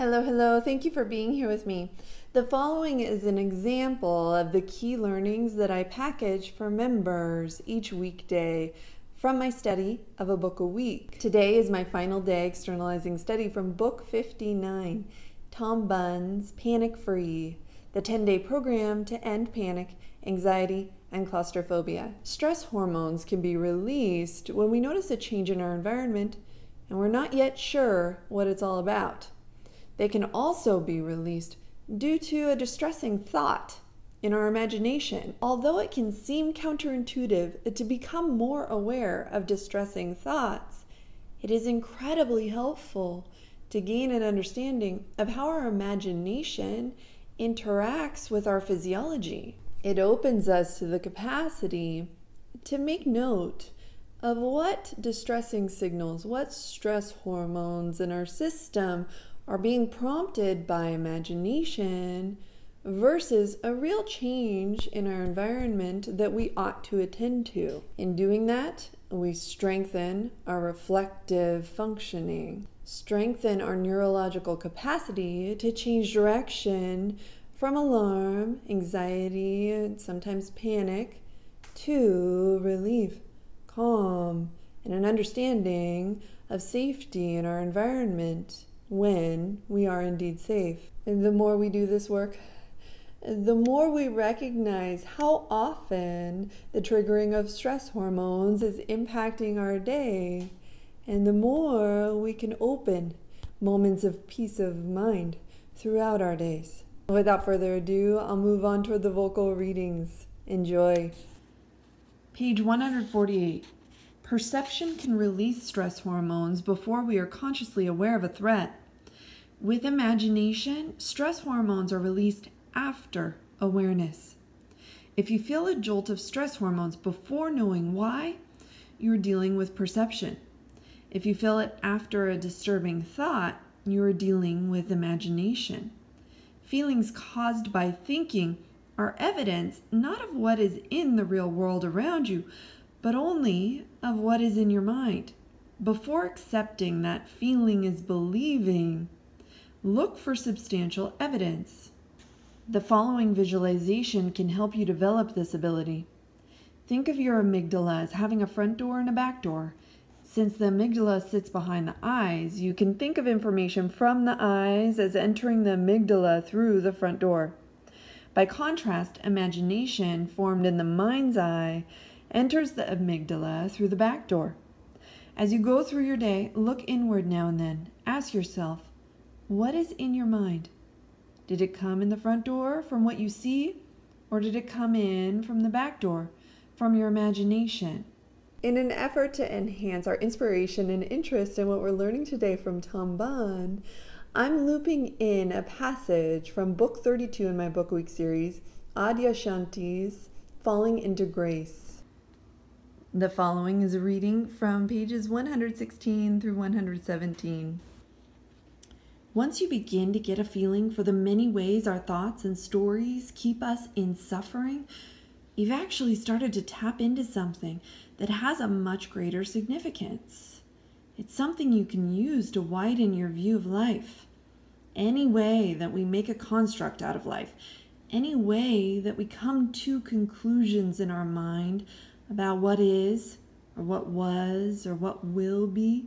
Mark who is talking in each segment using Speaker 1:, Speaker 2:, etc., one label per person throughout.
Speaker 1: Hello, hello. Thank you for being here with me. The following is an example of the key learnings that I package for members each weekday from my study of a book a week. Today is my final day externalizing study from book 59, Tom Bunn's Panic Free, the 10 day program to end panic, anxiety, and claustrophobia. Stress hormones can be released when we notice a change in our environment and we're not yet sure what it's all about. They can also be released due to a distressing thought in our imagination. Although it can seem counterintuitive to become more aware of distressing thoughts, it is incredibly helpful to gain an understanding of how our imagination interacts with our physiology. It opens us to the capacity to make note of what distressing signals, what stress hormones in our system are being prompted by imagination versus a real change in our environment that we ought to attend to. In doing that, we strengthen our reflective functioning, strengthen our neurological capacity to change direction from alarm, anxiety, and sometimes panic to relief, calm, and an understanding of safety in our environment when we are indeed safe. And the more we do this work, the more we recognize how often the triggering of stress hormones is impacting our day, and the more we can open moments of peace of mind throughout our days. Without further ado, I'll move on toward the vocal readings. Enjoy. Page 148. Perception can release stress hormones before we are consciously aware of a threat. With imagination, stress hormones are released after awareness. If you feel a jolt of stress hormones before knowing why, you're dealing with perception. If you feel it after a disturbing thought, you're dealing with imagination. Feelings caused by thinking are evidence not of what is in the real world around you, but only of what is in your mind. Before accepting that feeling is believing, look for substantial evidence. The following visualization can help you develop this ability. Think of your amygdala as having a front door and a back door. Since the amygdala sits behind the eyes, you can think of information from the eyes as entering the amygdala through the front door. By contrast, imagination formed in the mind's eye enters the amygdala through the back door. As you go through your day, look inward now and then. Ask yourself, what is in your mind? Did it come in the front door from what you see, or did it come in from the back door from your imagination? In an effort to enhance our inspiration and interest in what we're learning today from Tom Bond, I'm looping in a passage from Book 32 in my Book Week series, Adya Shanti's Falling into Grace. The following is a reading from pages 116 through 117. Once you begin to get a feeling for the many ways our thoughts and stories keep us in suffering, you've actually started to tap into something that has a much greater significance. It's something you can use to widen your view of life. Any way that we make a construct out of life, any way that we come to conclusions in our mind, about what is or what was or what will be,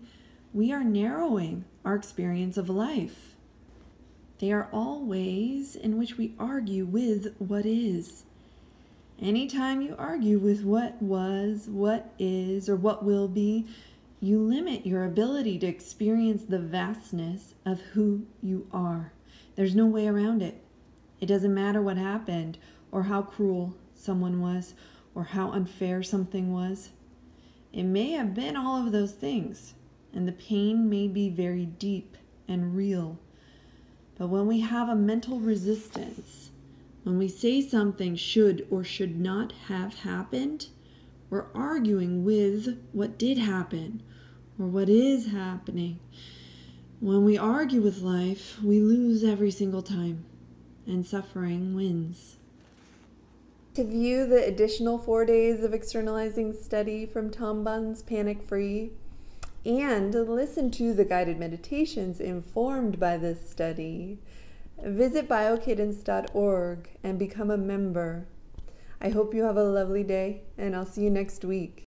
Speaker 1: we are narrowing our experience of life. They are all ways in which we argue with what is. Anytime you argue with what was, what is, or what will be, you limit your ability to experience the vastness of who you are. There's no way around it. It doesn't matter what happened or how cruel someone was or how unfair something was. It may have been all of those things, and the pain may be very deep and real. But when we have a mental resistance, when we say something should or should not have happened, we're arguing with what did happen or what is happening. When we argue with life, we lose every single time, and suffering wins. To view the additional four days of externalizing study from Tom Bunn's Panic Free, and listen to the guided meditations informed by this study, visit biocadence.org and become a member. I hope you have a lovely day, and I'll see you next week.